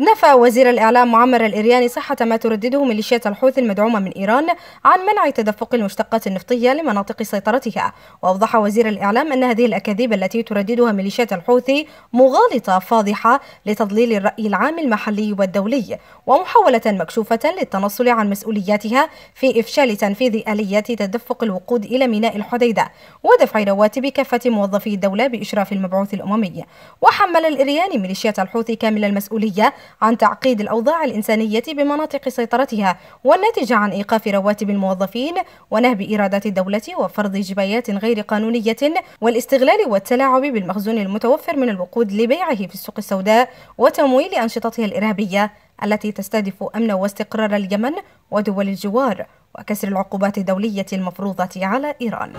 نفى وزير الإعلام معمر الإرياني صحة ما تردده ميليشيات الحوثي المدعومة من إيران عن منع تدفق المشتقات النفطية لمناطق سيطرتها وأوضح وزير الإعلام أن هذه الأكاذيب التي ترددها ميليشيات الحوثي مغالطة فاضحة لتضليل الرأي العام المحلي والدولي ومحاولة مكشوفة للتنصل عن مسؤولياتها في إفشال تنفيذ آليات تدفق الوقود إلى ميناء الحديدة ودفع رواتب كافة موظفي الدولة بإشراف المبعوث الأممي وحمل الإرياني ميليشيات الحوثي كامل المسؤولية عن تعقيد الأوضاع الإنسانية بمناطق سيطرتها والناتجة عن إيقاف رواتب الموظفين ونهب إيرادات الدولة وفرض جبايات غير قانونية والاستغلال والتلاعب بالمخزون المتوفر من الوقود لبيعه في السوق السوداء وتمويل أنشطتها الإرهابية التي تستهدف أمن واستقرار اليمن ودول الجوار وكسر العقوبات الدولية المفروضة على إيران